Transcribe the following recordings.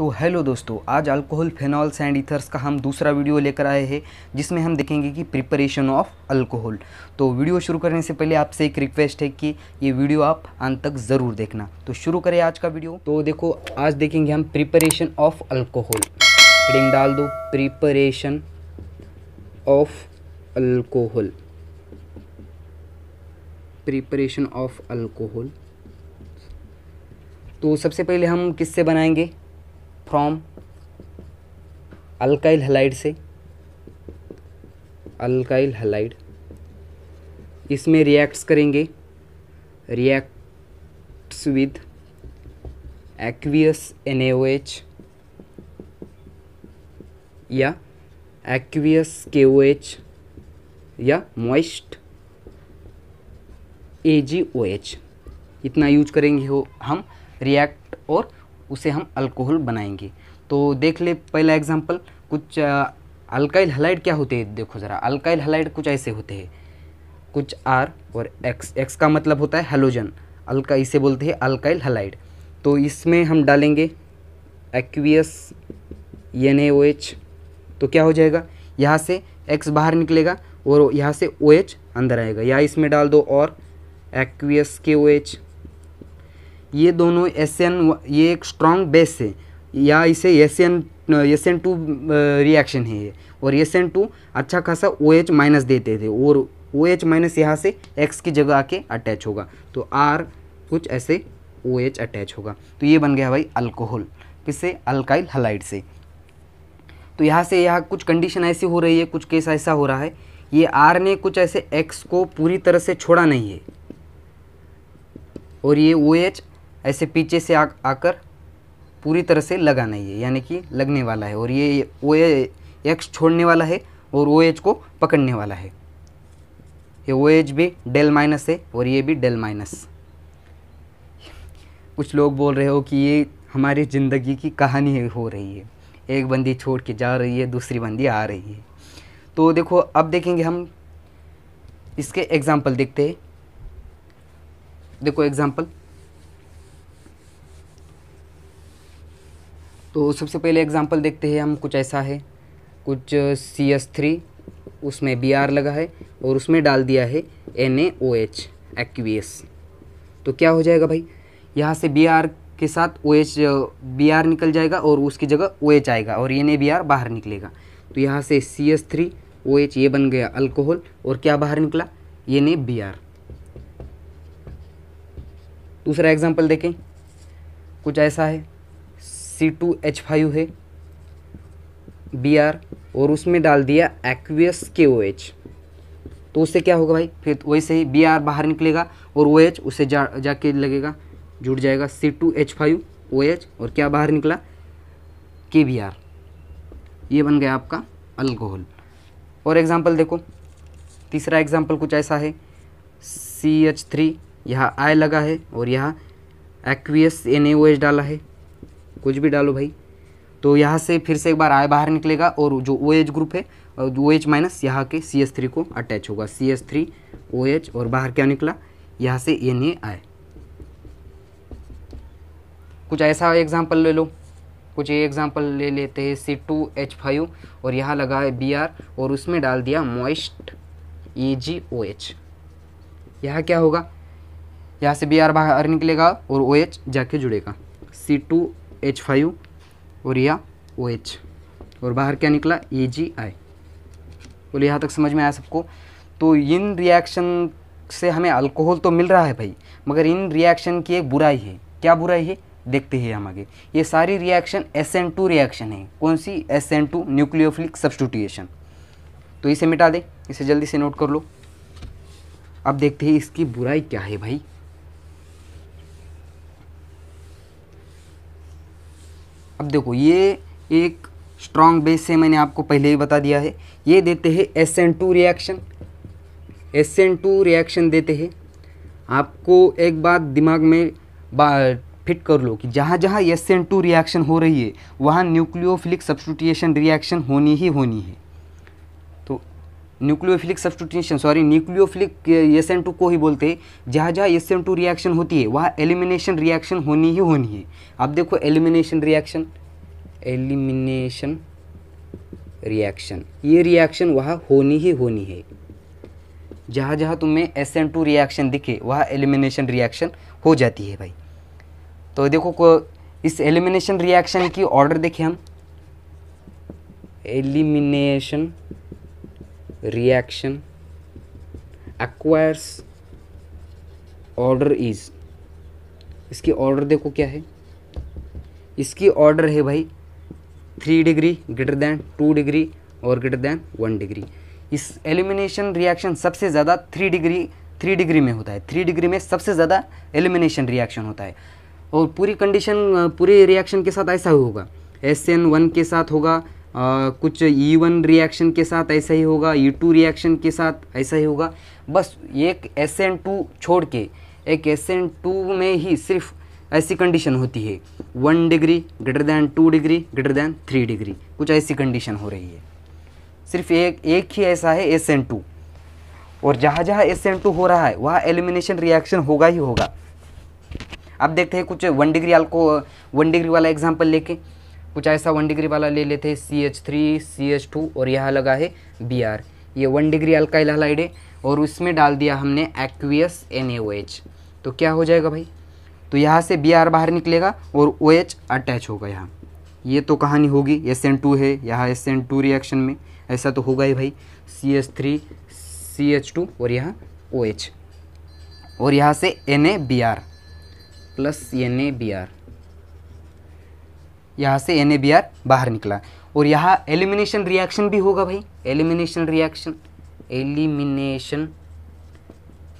तो हेलो दोस्तों आज अल्कोहल फेनॉल्स एंड इथर्स का हम दूसरा वीडियो लेकर आए हैं जिसमें हम देखेंगे कि प्रिपरेशन ऑफ अल्कोहल तो वीडियो शुरू करने से पहले आपसे एक रिक्वेस्ट है कि ये वीडियो आप अंत तक ज़रूर देखना तो शुरू करें आज का वीडियो तो देखो आज देखेंगे हम प्रिपरेशन ऑफ अल्कोहल हेडिंग डाल दो preparation of alcohol preparation of alcohol तो सबसे पहले हम किससे बनाएंगे फ्रॉम अल्काइल हलाइड से अल्काइल हलाइड इसमें रिएक्ट्स करेंगे रिएक्ट्स विद एक्वियस एन या एक्वियस के ओ एच या moist A G O H इतना यूज करेंगे हो हम रिएक्ट और उसे हम अल्कोहल बनाएंगे तो देख ले पहला एग्जाम्पल कुछ अल्काइल हलाइड क्या होते हैं देखो ज़रा अल्काइल हलाइड कुछ ऐसे होते हैं कुछ आर और एक्स एक्स का मतलब होता है हेलोजन अल्का इसे बोलते हैं अल्काइल हलाइड तो इसमें हम डालेंगे एक्वियस एन एच तो क्या हो जाएगा यहाँ से एक्स बाहर निकलेगा और यहाँ से ओ OH एच अंदर आएगा या इसमें डाल दो और एक्वियस के ओ OH, एच ये दोनों एसियन ये एक स्ट्रॉन्ग बेस है या इसे एस एन टू रिएक्शन है ये और एन टू अच्छा खासा ओ एच माइनस देते थे और ओ एच माइनस यहाँ से एक्स की जगह आके अटैच होगा तो आर कुछ ऐसे ओ OH एच अटैच होगा तो ये बन गया भाई अल्कोहल किससे अल्काइल हलाइड से तो यहाँ से यहाँ कुछ कंडीशन ऐसी हो रही है कुछ केस ऐसा हो रहा है ये आर ने कुछ ऐसे एक्स को पूरी तरह से छोड़ा नहीं है और ये ओ OH एच ऐसे पीछे से आ आकर पूरी तरह से लगाना है यानी कि लगने वाला है और ये ओ एक्स छोड़ने वाला है और ओ एच को पकड़ने वाला है ये ओ एच भी डेल माइनस है और ये भी डेल माइनस कुछ लोग बोल रहे हो कि ये हमारी ज़िंदगी की कहानी हो रही है एक बंदी छोड़ के जा रही है दूसरी बंदी आ रही है तो देखो अब देखेंगे हम इसके एग्ज़ाम्पल देखते हैं देखो एग्ज़ाम्पल तो सबसे पहले एग्ज़ाम्पल देखते हैं हम कुछ ऐसा है कुछ सी एस थ्री उसमें बी आर लगा है और उसमें डाल दिया है एन ए ओ एच एक्वीएस तो क्या हो जाएगा भाई यहाँ से बी आर के साथ ओ एच बी आर निकल जाएगा और उसकी जगह ओ एच आएगा और एन ए बी आर बाहर निकलेगा तो यहाँ से C S three O H ये बन गया अल्कोहल और क्या बाहर निकला एन ए बी आर दूसरा एग्जाम्पल देखें कुछ ऐसा है सी टू एच फाइव है बी आर और उसमें डाल दिया एक्वियस के ओ एच तो उससे क्या होगा भाई फिर वैसे ही बी आर बाहर निकलेगा और ओ एच उसे जा जाके लगेगा जुड़ जाएगा C two H five O H और क्या बाहर निकला के बी आर ये बन गया आपका अल्कोहल और एग्ज़ाम्पल देखो तीसरा एग्ज़ाम्पल कुछ ऐसा है सी एच थ्री यहाँ आय लगा है और यहाँ aqueous N A O H डाला है कुछ भी डालो भाई तो यहाँ से फिर से एक बार आय बाहर निकलेगा और जो ओ एच ग्रुप है ओ एच माइनस यहाँ के सी एस थ्री को अटैच होगा C S three O H और बाहर क्या निकला यहाँ से एन ए आए कुछ ऐसा एग्जाम्पल ले लो कुछ ये एग्जाम्पल ले लेते हैं सी टू एच फाइव और यहाँ लगा है बी आर और उसमें डाल दिया moist A G O H यहाँ क्या होगा यहाँ से बी आर बाहर निकलेगा और ओ OH एच जाके जुड़ेगा सी टू एच फाइव और या ओ एच और बाहर क्या निकला ए जी आई बोले यहाँ तक समझ में आया सबको तो इन रिएक्शन से हमें अल्कोहल तो मिल रहा है भाई मगर इन रिएक्शन की एक बुराई है क्या बुराई है देखते हैं हम आगे ये सारी reaction S N two reaction है कौन सी S N two nucleophilic substitution तो इसे मिटा दे इसे जल्दी से नोट कर लो अब देखते हैं इसकी बुराई क्या है भाई अब देखो ये एक स्ट्रॉन्ग बेस है मैंने आपको पहले ही बता दिया है ये देते हैं S N two reaction S N two reaction देते हैं आपको एक बात दिमाग में बा फिट कर लो कि जहाँ जहाँ एस एन टू रिएक्शन हो रही है वहाँ न्यूक्लियोफिलिक सब्सटीट्यूशन रिएक्शन होनी ही होनी है nucleophilic substitution sorry nucleophilic N two को ही बोलते हैं जहाँ जहाँ एस एन टू रिएक्शन होती है वहाँ एलिमिनेशन रिएक्शन होनी ही होनी है अब देखो एलिमिनेशन रिएक्शन एलिमिनेशन रिएक्शन ये रिएक्शन वहाँ होनी ही होनी है जहाँ जहाँ तुम्हें एस एन टू रिएक्शन दिखे वहाँ एलिमिनेशन रिएक्शन हो जाती है भाई तो देखो इस एलिमिनेशन रिएक्शन की ऑर्डर देखें हम elimination reaction acquires order is इसकी ऑर्डर देखो क्या है इसकी ऑर्डर है भाई three degree greater than two degree और ग्रेटर दैन वन डिग्री इस एलिमिनेशन रिएक्शन सबसे ज़्यादा थ्री डिग्री थ्री डिग्री में होता है थ्री डिग्री में सबसे ज़्यादा एलिमिनेशन रिएक्शन होता है और पूरी कंडीशन पूरे रिएक्शन के साथ ऐसा ही होगा एस एन वन के साथ होगा कुछ ई वन रिएक्शन के साथ ऐसा ही होगा ई टू रिएक्शन के साथ ऐसा ही होगा बस एक एस एन टू छोड़ के एक एस एन टू में ही सिर्फ ऐसी कंडीशन होती है one degree greater than two degree greater than three degree कुछ ऐसी कंडीशन हो रही है सिर्फ एक एक ही ऐसा है एस एन टू और जहाँ जहाँ एस एन टू हो रहा है वहाँ एलिमिनेशन रिएक्शन होगा ही होगा अब देखते हैं कुछ वन डिग्री आल को वन डिग्री वाला एग्जाम्पल लेके कुछ ऐसा वन डिग्री वाला ले लेते हैं C H three C H two और यहाँ लगा है बी आर ये वन डिग्री अल्काइल हलाइड है और उसमें डाल दिया हमने aqueous N A O H तो क्या हो जाएगा भाई तो यहाँ से बी आर बाहर निकलेगा और ओ एच अटैच होगा यहाँ ये तो कहानी होगी एस एन टू है यहाँ एस एन टू रिएक्शन में ऐसा तो होगा ही भाई C H three C H two और यहाँ ओ एच और यहाँ से N A B R plus N A B R यहाँ से एन बाहर निकला और यहाँ एलिमिनेशन रिएक्शन भी होगा भाई एलिमिनेशन रिएक्शन एलिमिनेशन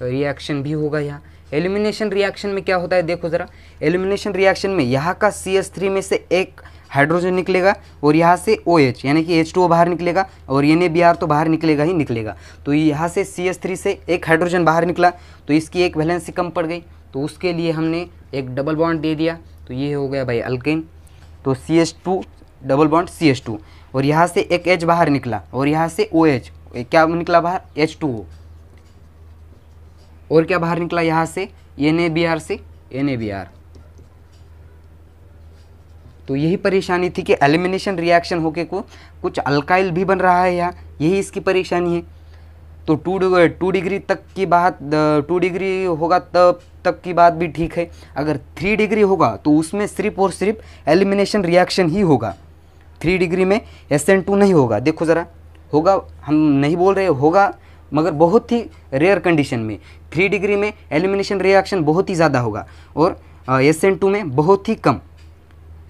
रिएक्शन भी होगा यहाँ एलिमिनेशन रिएक्शन में क्या होता है देखो ज़रा एलिमिनेशन रिएक्शन में यहाँ का सी एस थ्री में से एक हाइड्रोजन निकलेगा और यहाँ से ओ एच यानी कि एच टू बाहर निकलेगा और एन ए बी आर तो बाहर निकलेगा ही निकलेगा तो यहाँ से सी एस थ्री से एक हाइड्रोजन बाहर निकला तो इसकी एक वैलेंसी कम पड़ गई तो उसके लिए हमने एक डबल बॉन्ड दे दिया तो ये हो गया भाई अल्केन तो C H two double bond C H two और यहाँ से एक एच बाहर निकला और यहाँ से ओ एच क्या निकला बाहर एच टू ओ और क्या बाहर निकला यहाँ से एन ए बी आर से एन ए बी आर तो यही परेशानी थी कि एलिमिनेशन रिएक्शन होके को कुछ अल्काइल भी बन रहा है यहाँ यही इसकी परेशानी है तो टू टू डिग्री तक की बात टू डिग्री होगा तब तक की बात भी ठीक है अगर थ्री डिग्री होगा तो उसमें सिर्फ और सिर्फ एलिमिनेशन रिएक्शन ही होगा थ्री डिग्री में एस एन टू नहीं होगा देखो ज़रा होगा हम नहीं बोल रहे होगा मगर बहुत ही रेयर कंडीशन में थ्री डिग्री में एलिमिनेशन रिएक्शन बहुत ही ज़्यादा होगा और एस एन टू में बहुत ही कम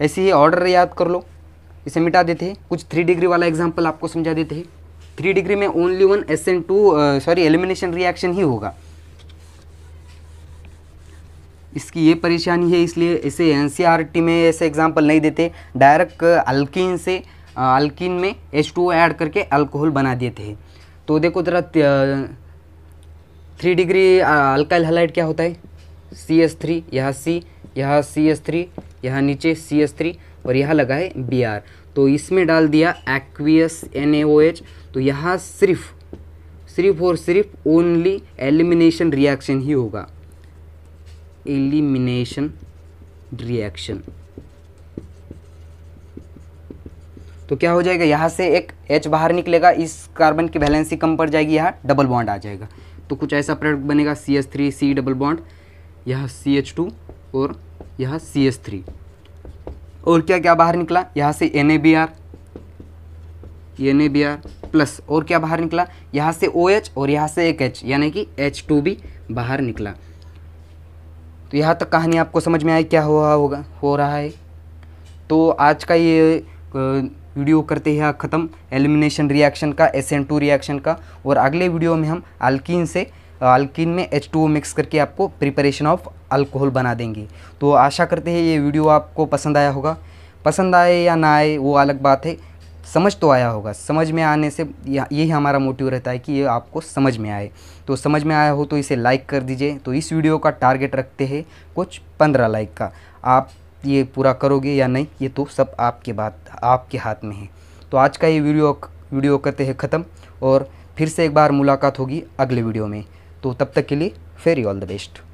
ऐसे ही ऑर्डर याद कर लो इसे मिटा देते हैं कुछ थ्री डिग्री वाला एग्जाम्पल आपको समझा देते हैं थ्री डिग्री में only one S N two sorry elimination reaction ही होगा इसकी ये परेशानी है इसलिए इसे एन e में ऐसे एग्जाम्पल नहीं देते डायरेक्ट अल्किन से अल्किन में एच टू ऐड करके अल्कोहल बना देते हैं तो देखो ज़रा थ्री डिग्री अल्काइल हलाइट क्या होता है सी एस थ्री यहाँ सी यहाँ सी एस थ्री यहाँ नीचे सी एस थ्री और यहाँ लगा है बी आर तो इसमें डाल दिया aqueous N A O H तो यहाँ सिर्फ सिर्फ और सिर्फ ओनली एलिमिनेशन रिएक्शन ही होगा एलिमिनेशन रिएक्शन तो क्या हो जाएगा यहाँ से एक H बाहर निकलेगा इस कार्बन की वैलेंसी कम पड़ जाएगी यहाँ डबल बॉन्ड आ जाएगा तो कुछ ऐसा प्रोडक्ट बनेगा C S three C double bond यहाँ सी एच टू और यह सी एस थ्री और क्या क्या बाहर निकला यहाँ से N A B R N A B R plus और क्या बाहर निकला यहाँ से ओ OH एच और यहाँ से एक एच यानी कि एच टू भी बाहर निकला तो यहाँ तक कहानी आपको समझ में आई क्या हो रहा होगा हो रहा है तो आज का ये वीडियो करते हैं ख़त्म एलिमिनेशन रिएक्शन का एस एन टू रिएक्शन का और अगले वीडियो में हम अल्किन से अल्किन में एच टू मिक्स करके आपको प्रिपरेशन ऑफ अल्कोहल बना देंगे तो आशा करते हैं ये वीडियो आपको पसंद आया होगा पसंद आए या ना आए वो अलग बात है समझ तो आया होगा समझ में आने से यही हमारा मोटिव रहता है कि ये आपको समझ में आए तो समझ में आया हो तो इसे लाइक कर दीजिए तो इस वीडियो का टारगेट रखते हैं कुछ पंद्रह लाइक का आप ये पूरा करोगे या नहीं ये तो सब आपके बात आपके हाथ में है तो आज का ये वीडियो वीडियो करते हैं ख़त्म और फिर से एक बार मुलाकात होगी अगले वीडियो में तो तब तक के लिए फेरी ऑल द बेस्ट